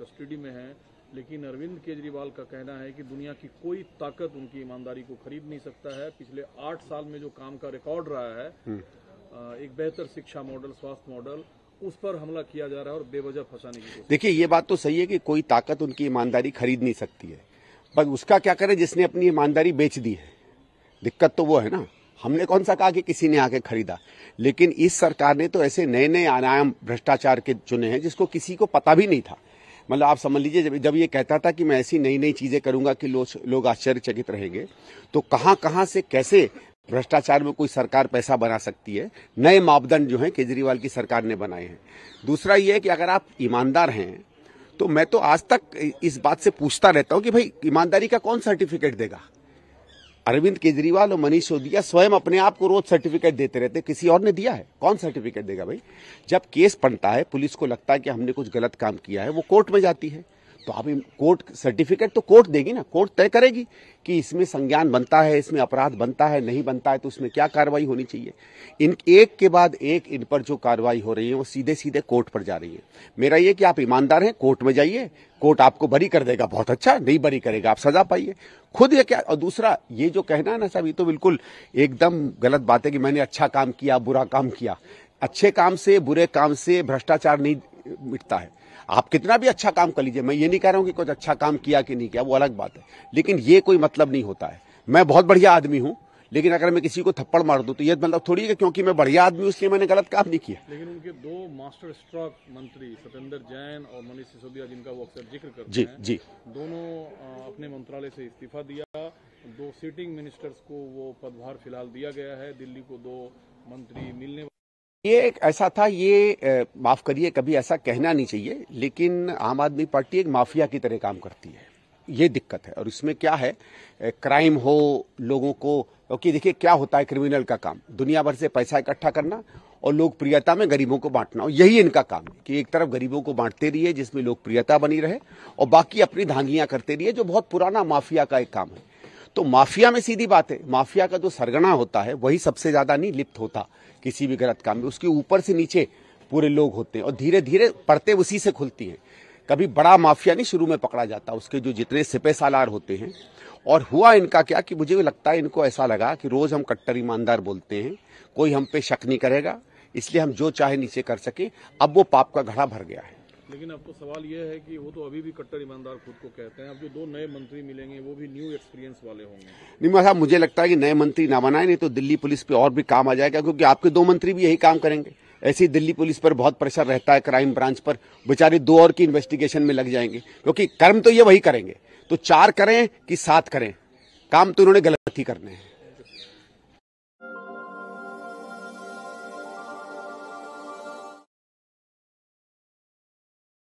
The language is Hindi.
कस्टडी में है लेकिन अरविंद केजरीवाल का कहना है कि दुनिया की कोई ताकत उनकी ईमानदारी को खरीद नहीं सकता है पिछले आठ साल में जो काम का रिकॉर्ड रहा है हम्म। एक बेहतर शिक्षा मॉडल स्वास्थ्य मॉडल उस पर हमला किया जा रहा है और बेवजह फंसाने की देखिए ये बात तो सही है कि कोई ताकत उनकी ईमानदारी खरीद नहीं सकती है पर उसका क्या करें जिसने अपनी ईमानदारी बेच दी है दिक्कत तो वो है ना हमने कौन सा कहा कि किसी ने आके खरीदा लेकिन इस सरकार ने तो ऐसे नए नए आयाम भ्रष्टाचार के चुने हैं जिसको किसी को पता भी नहीं था मतलब आप समझ लीजिए जब जब ये कहता था कि मैं ऐसी नई नई चीज़ें करूंगा कि लो, लोग आश्चर्यचकित रहेंगे तो कहाँ कहाँ से कैसे भ्रष्टाचार में कोई सरकार पैसा बना सकती है नए मापदंड जो हैं केजरीवाल की सरकार ने बनाए हैं दूसरा ये है कि अगर आप ईमानदार हैं तो मैं तो आज तक इस बात से पूछता रहता हूं कि भाई ईमानदारी का कौन सर्टिफिकेट देगा अरविंद केजरीवाल और मनीष सोदिया स्वयं अपने आप को रोज सर्टिफिकेट देते रहते किसी और ने दिया है कौन सर्टिफिकेट देगा भाई जब केस पड़ता है पुलिस को लगता है कि हमने कुछ गलत काम किया है वो कोर्ट में जाती है तो आप कोर्ट सर्टिफिकेट तो कोर्ट देगी ना कोर्ट तय करेगी कि इसमें संज्ञान बनता है इसमें अपराध बनता है नहीं बनता है तो उसमें क्या कार्रवाई होनी चाहिए इन एक के बाद एक इन पर जो कार्रवाई हो रही है वो सीधे सीधे कोर्ट पर जा रही है मेरा ये कि आप ईमानदार हैं कोर्ट में जाइए कोर्ट आपको बरी कर देगा बहुत अच्छा नहीं बरी करेगा आप सजा पाइए खुद ये क्या और दूसरा ये जो कहना है ना साहब ये तो बिल्कुल एकदम गलत बात है कि मैंने अच्छा काम किया बुरा काम किया अच्छे काम से बुरे काम से भ्रष्टाचार नहीं मिटता है आप कितना भी अच्छा काम कर लीजिए मैं ये नहीं कह रहा हूँ कि कुछ अच्छा काम किया कि नहीं किया वो अलग बात है लेकिन ये कोई मतलब नहीं होता है मैं बहुत बढ़िया आदमी हूँ लेकिन अगर मैं किसी को थप्पड़ मार दूं तो ये मतलब थोड़ी है क्योंकि मैं बढ़िया आदमी इसलिए मैंने गलत काम नहीं किया लेकिन उनके दो मास्टर स्ट्रोक मंत्री सत्येंद्र जैन और मनीष सिसोदिया जिनका वो अक्सर जिक्र करते जी, हैं जी दोनों अपने मंत्रालय से इस्तीफा दिया दो सिटिंग मिनिस्टर्स को वो पदभार फिलहाल दिया गया है दिल्ली को दो मंत्री मिलने ये एक ऐसा था ये माफ करिए कभी ऐसा कहना नहीं चाहिए लेकिन आम आदमी पार्टी एक माफिया की तरह काम करती है ये दिक्कत है और इसमें क्या है क्राइम हो लोगों को क्योंकि देखिए क्या होता है क्रिमिनल का काम दुनिया भर से पैसा इकट्ठा करना और लोकप्रियता में गरीबों को बांटना और यही इनका काम है कि एक तरफ गरीबों को बांटते रहिए जिसमें लोकप्रियता बनी रहे और बाकी अपनी धांगियां करते रहिए जो बहुत पुराना माफिया का एक काम है तो माफिया में सीधी बात है माफिया का जो सरगना होता है वही सबसे ज्यादा नहीं लिप्त होता किसी भी गलत काम में उसके ऊपर से नीचे पूरे लोग होते हैं और धीरे धीरे पड़ते उसी से खुलती है कभी बड़ा माफिया नहीं शुरू में पकड़ा जाता उसके जो जितने सिपे सालार होते हैं और हुआ इनका क्या कि मुझे लगता है इनको ऐसा लगा कि रोज़ हम कट्टर ईमानदार बोलते हैं कोई हम पे शक नहीं करेगा इसलिए हम जो चाहे नीचे कर सके अब वो पाप का घड़ा भर गया है लेकिन अब तो सवाल यह है कि वो तो अभी भी कट्टर ईमानदार खुद को कहते हैं अब जो दो नए मंत्री मिलेंगे वो भी न्यू एक्सपीरियंस वाले होंगे निमा साहब मतलब मुझे लगता है कि नए मंत्री ना बनाए नहीं तो दिल्ली पुलिस पे और भी काम आ जाएगा क्योंकि आपके दो मंत्री भी यही काम करेंगे ऐसे ही दिल्ली पुलिस पर बहुत प्रेशर रहता है क्राइम ब्रांच पर बेचारे दो और की इन्वेस्टिगेशन में लग जाएंगे क्योंकि कर्म तो ये वही करेंगे तो चार करें कि सात करें काम तो उन्होंने गलत ही करने हैं